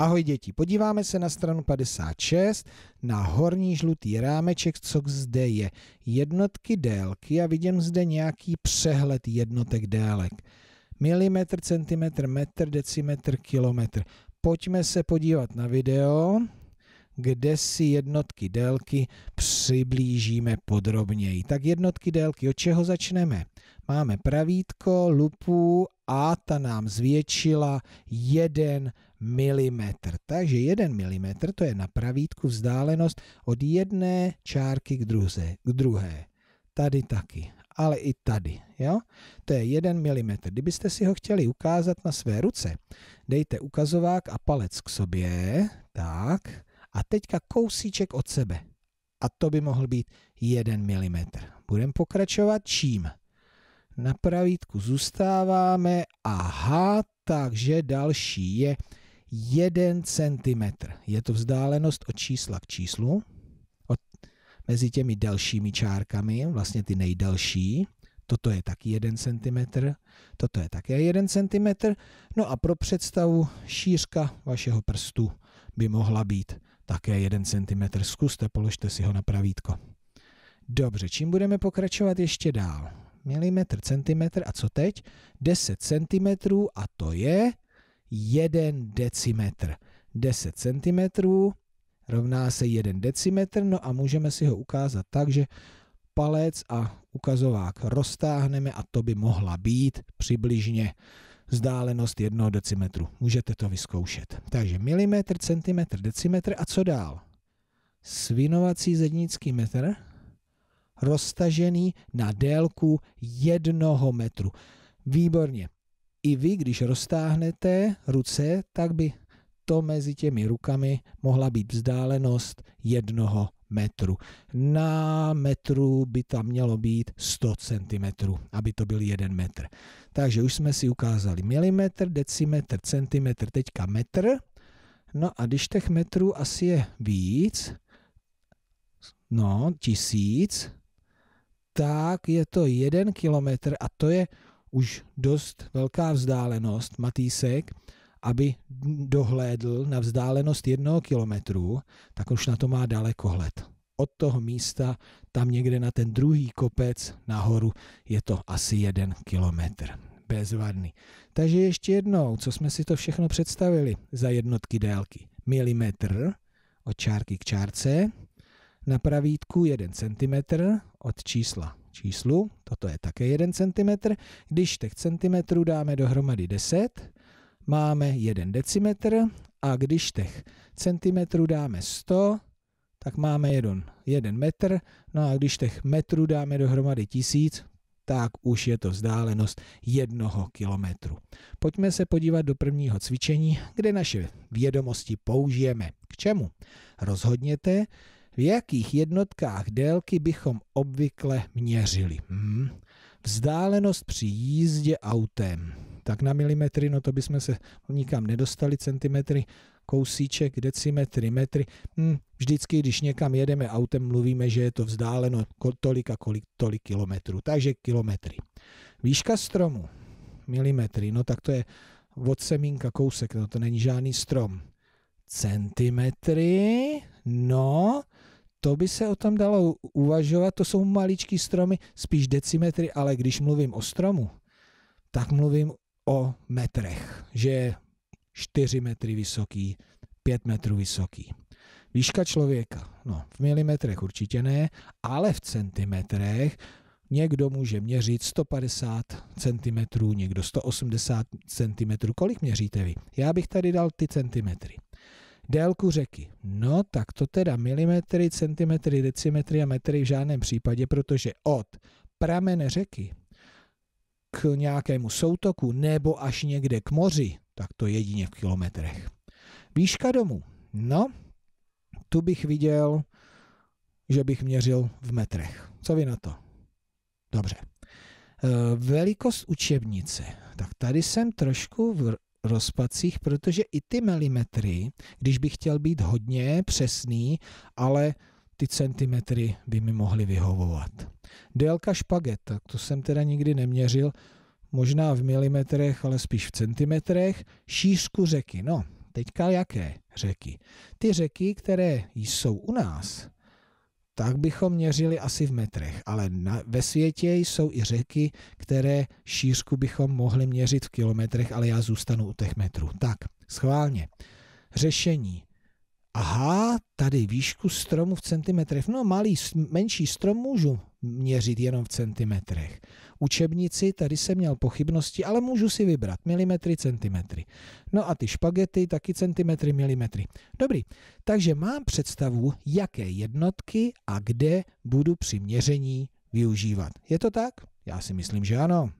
Ahoj děti, podíváme se na stranu 56, na horní žlutý rámeček, co zde je. Jednotky délky a vidím zde nějaký přehled jednotek délek. Milimetr, centimetr, metr, decimetr, kilometr. Pojďme se podívat na video, kde si jednotky délky přiblížíme podrobněji. Tak jednotky délky, od čeho začneme? Máme pravítko, lupu a ta nám zvětšila 1 mm. Takže 1 mm to je na pravítku vzdálenost od jedné čárky k, druze, k druhé. Tady taky, ale i tady. Jo? To je 1 mm. Kdybyste si ho chtěli ukázat na své ruce, dejte ukazovák a palec k sobě, tak, a teďka kousíček od sebe. A to by mohl být 1 mm. Budeme pokračovat čím? na pravítku zůstáváme. Aha, takže další je 1 cm. Je to vzdálenost od čísla k číslu, od, mezi těmi dalšími čárkami, vlastně ty nejdelší. Toto je taky 1 cm, toto je také 1 cm. No a pro představu šířka vašeho prstu by mohla být také 1 cm. Zkuste, položte si ho na pravítko. Dobře, čím budeme pokračovat ještě dál? milimetr, centimetr a co teď? 10 centimetrů a to je 1 decimetr. 10 centimetrů rovná se 1 decimetr, no a můžeme si ho ukázat tak, že palec a ukazovák roztáhneme a to by mohla být přibližně vzdálenost 1 decimetru. Můžete to vyzkoušet. Takže milimetr, centimetr, decimetr a co dál? Svinovací zednický metr roztažený na délku jednoho metru. Výborně. I vy, když roztáhnete ruce, tak by to mezi těmi rukami mohla být vzdálenost jednoho metru. Na metru by tam mělo být 100 cm, aby to byl jeden metr. Takže už jsme si ukázali milimetr, decimetr, centimetr, teďka metr. No a když těch metrů asi je víc, no tisíc, tak je to jeden kilometr a to je už dost velká vzdálenost, Matýsek, aby dohlédl na vzdálenost jednoho kilometru, tak už na to má dalekohled. Od toho místa tam někde na ten druhý kopec nahoru je to asi jeden kilometr. Bezvadný. Takže ještě jednou, co jsme si to všechno představili za jednotky délky. Milimetr od čárky k čárce, na pravítku 1 cm od čísla číslu, toto je také 1 cm, když těch centimetrů dáme dohromady 10, máme 1 decimetr a když těch centimetrů dáme 100, tak máme 1, 1 metr, no a když těch metrů dáme dohromady 1000, tak už je to vzdálenost jednoho kilometru. Pojďme se podívat do prvního cvičení, kde naše vědomosti použijeme. K čemu? Rozhodněte, v jakých jednotkách délky bychom obvykle měřili. Hmm. Vzdálenost při jízdě autem. Tak na milimetry, no to bychom se nikam nedostali, centimetry, kousíček, decimetry, metry. Hmm. Vždycky, když někam jedeme autem, mluvíme, že je to vzdáleno tolik a kolik, tolik kilometrů. Takže kilometry. Výška stromu, milimetry, no tak to je od semínka kousek, no to není žádný strom. Centimetry, no to by se o tom dalo uvažovat, to jsou maličký stromy, spíš decimetry, ale když mluvím o stromu, tak mluvím o metrech, že je 4 metry vysoký, 5 metrů vysoký. Výška člověka, no v milimetrech určitě ne, ale v centimetrech někdo může měřit 150 cm, někdo 180 cm, kolik měříte vy? Já bych tady dal ty centimetry délku řeky. No tak to teda milimetry, centimetry, decimetry a metry v žádném případě, protože od pramene řeky k nějakému soutoku nebo až někde k moři, tak to jedině v kilometrech. Výška domu. No, tu bych viděl, že bych měřil v metrech. Co vy na to? Dobře. E, velikost učebnice. Tak tady jsem trošku rozpadcích, protože i ty milimetry, když bych chtěl být hodně přesný, ale ty centimetry by mi mohly vyhovovat. Délka špaget, tak to jsem teda nikdy neměřil, možná v milimetrech, ale spíš v centimetrech, šířku řeky. No, teďka jaké řeky? Ty řeky, které jsou u nás, tak bychom měřili asi v metrech, ale na, ve světě jsou i řeky, které šířku bychom mohli měřit v kilometrech, ale já zůstanu u těch metrů. Tak, schválně. Řešení. Aha, tady výšku stromu v centimetrech. No, malý, menší strom můžu měřit jenom v centimetrech. Učebnici, tady jsem měl pochybnosti, ale můžu si vybrat milimetry, centimetry. No a ty špagety taky centimetry, milimetry. Dobrý, takže mám představu, jaké jednotky a kde budu při měření využívat. Je to tak? Já si myslím, že ano.